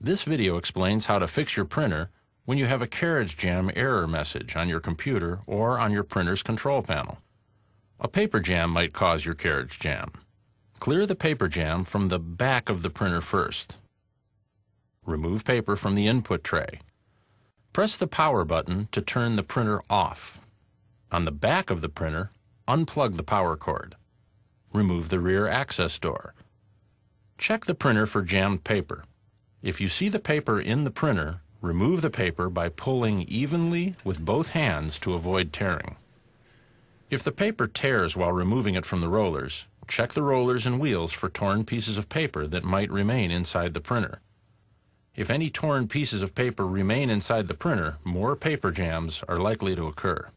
This video explains how to fix your printer when you have a carriage jam error message on your computer or on your printer's control panel. A paper jam might cause your carriage jam. Clear the paper jam from the back of the printer first. Remove paper from the input tray. Press the power button to turn the printer off. On the back of the printer, unplug the power cord. Remove the rear access door. Check the printer for jammed paper. If you see the paper in the printer, remove the paper by pulling evenly with both hands to avoid tearing. If the paper tears while removing it from the rollers, check the rollers and wheels for torn pieces of paper that might remain inside the printer. If any torn pieces of paper remain inside the printer, more paper jams are likely to occur.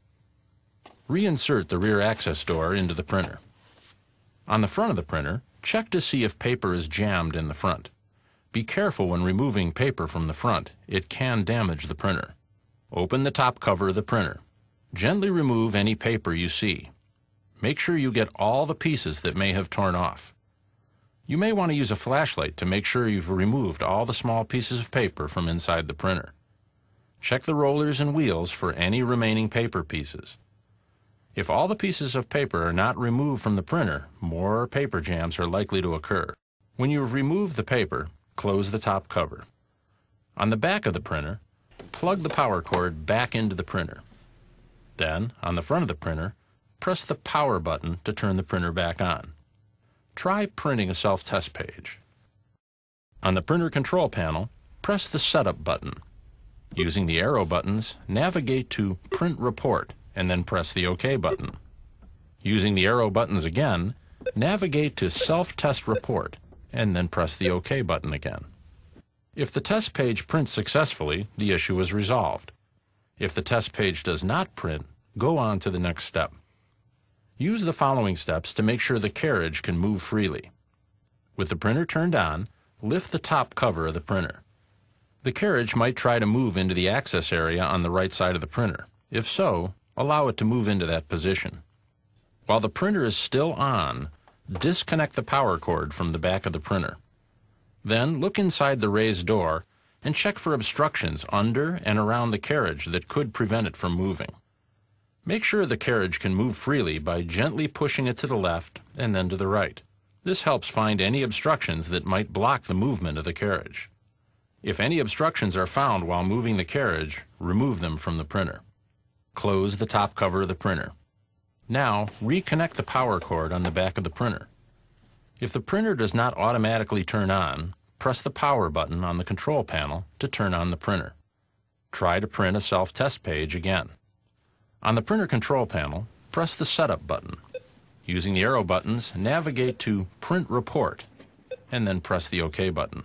Reinsert the rear access door into the printer. On the front of the printer, check to see if paper is jammed in the front. Be careful when removing paper from the front. It can damage the printer. Open the top cover of the printer. Gently remove any paper you see. Make sure you get all the pieces that may have torn off. You may want to use a flashlight to make sure you've removed all the small pieces of paper from inside the printer. Check the rollers and wheels for any remaining paper pieces. If all the pieces of paper are not removed from the printer, more paper jams are likely to occur. When you have removed the paper, Close the top cover. On the back of the printer, plug the power cord back into the printer. Then, on the front of the printer, press the power button to turn the printer back on. Try printing a self-test page. On the printer control panel, press the setup button. Using the arrow buttons, navigate to Print Report and then press the OK button. Using the arrow buttons again, navigate to Self-Test Report and then press the OK button again. If the test page prints successfully, the issue is resolved. If the test page does not print, go on to the next step. Use the following steps to make sure the carriage can move freely. With the printer turned on, lift the top cover of the printer. The carriage might try to move into the access area on the right side of the printer. If so, allow it to move into that position. While the printer is still on, disconnect the power cord from the back of the printer. Then look inside the raised door and check for obstructions under and around the carriage that could prevent it from moving. Make sure the carriage can move freely by gently pushing it to the left and then to the right. This helps find any obstructions that might block the movement of the carriage. If any obstructions are found while moving the carriage, remove them from the printer. Close the top cover of the printer. Now, reconnect the power cord on the back of the printer. If the printer does not automatically turn on, press the power button on the control panel to turn on the printer. Try to print a self-test page again. On the printer control panel, press the setup button. Using the arrow buttons, navigate to Print Report, and then press the OK button.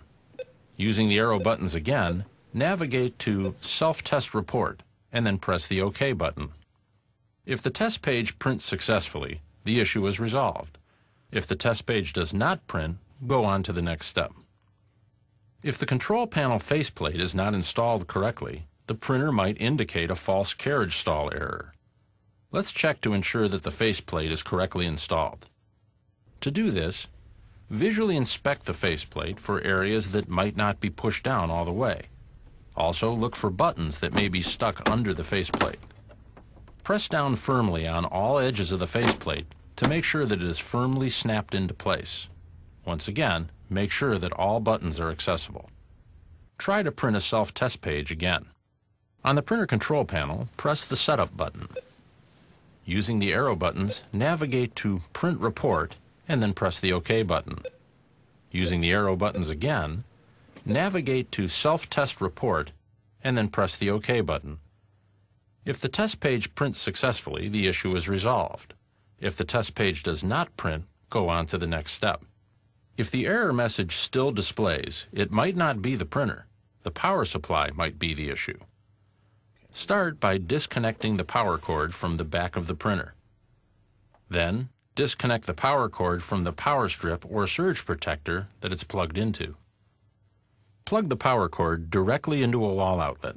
Using the arrow buttons again, navigate to Self-Test Report, and then press the OK button. If the test page prints successfully, the issue is resolved. If the test page does not print, go on to the next step. If the control panel faceplate is not installed correctly, the printer might indicate a false carriage stall error. Let's check to ensure that the faceplate is correctly installed. To do this, visually inspect the faceplate for areas that might not be pushed down all the way. Also, look for buttons that may be stuck under the faceplate. Press down firmly on all edges of the faceplate to make sure that it is firmly snapped into place. Once again, make sure that all buttons are accessible. Try to print a self-test page again. On the printer control panel, press the Setup button. Using the arrow buttons, navigate to Print Report and then press the OK button. Using the arrow buttons again, navigate to Self-Test Report and then press the OK button. If the test page prints successfully, the issue is resolved. If the test page does not print, go on to the next step. If the error message still displays, it might not be the printer. The power supply might be the issue. Start by disconnecting the power cord from the back of the printer. Then, disconnect the power cord from the power strip or surge protector that it's plugged into. Plug the power cord directly into a wall outlet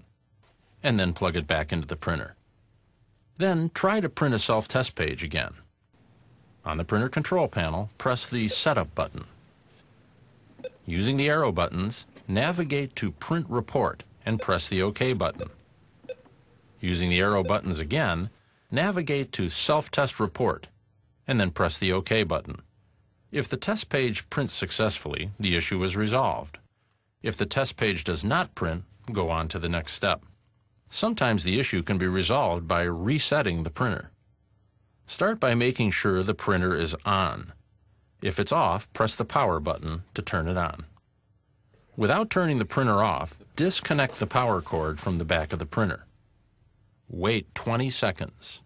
and then plug it back into the printer. Then try to print a self-test page again. On the printer control panel, press the Setup button. Using the arrow buttons, navigate to Print Report and press the OK button. Using the arrow buttons again, navigate to Self-Test Report and then press the OK button. If the test page prints successfully, the issue is resolved. If the test page does not print, go on to the next step. Sometimes the issue can be resolved by resetting the printer. Start by making sure the printer is on. If it's off, press the power button to turn it on. Without turning the printer off, disconnect the power cord from the back of the printer. Wait 20 seconds.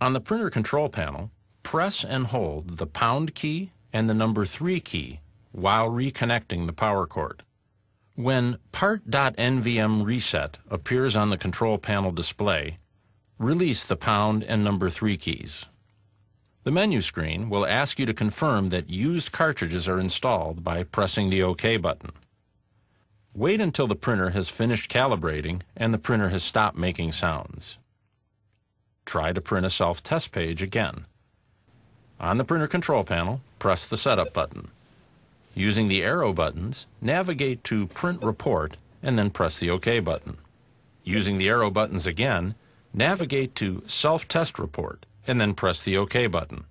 On the printer control panel, press and hold the pound key and the number 3 key while reconnecting the power cord. When part.nvm reset appears on the control panel display, release the pound and number 3 keys. The menu screen will ask you to confirm that used cartridges are installed by pressing the OK button. Wait until the printer has finished calibrating and the printer has stopped making sounds. Try to print a self-test page again. On the printer control panel, press the Setup button. Using the arrow buttons, navigate to Print Report and then press the OK button. Using the arrow buttons again, navigate to Self-Test Report and then press the OK button.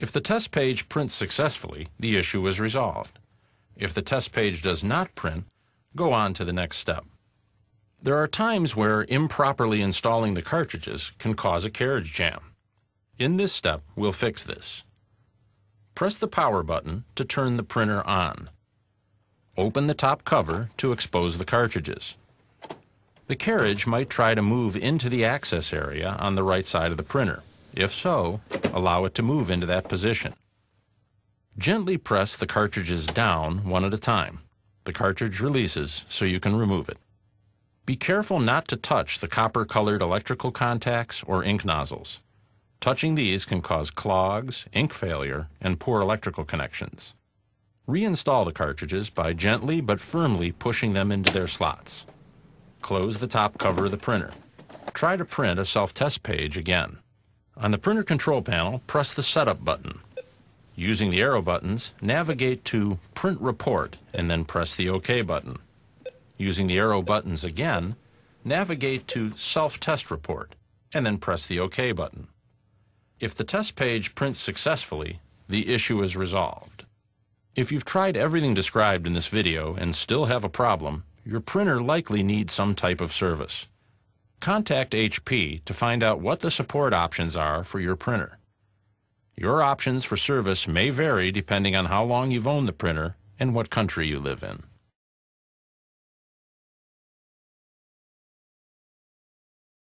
If the test page prints successfully, the issue is resolved. If the test page does not print, go on to the next step. There are times where improperly installing the cartridges can cause a carriage jam. In this step, we'll fix this. Press the power button to turn the printer on. Open the top cover to expose the cartridges. The carriage might try to move into the access area on the right side of the printer. If so, allow it to move into that position. Gently press the cartridges down one at a time. The cartridge releases so you can remove it. Be careful not to touch the copper-colored electrical contacts or ink nozzles. Touching these can cause clogs, ink failure, and poor electrical connections. Reinstall the cartridges by gently but firmly pushing them into their slots. Close the top cover of the printer. Try to print a self-test page again. On the printer control panel, press the Setup button. Using the arrow buttons, navigate to Print Report and then press the OK button. Using the arrow buttons again, navigate to Self-Test Report and then press the OK button. If the test page prints successfully, the issue is resolved. If you've tried everything described in this video and still have a problem, your printer likely needs some type of service. Contact HP to find out what the support options are for your printer. Your options for service may vary depending on how long you've owned the printer and what country you live in.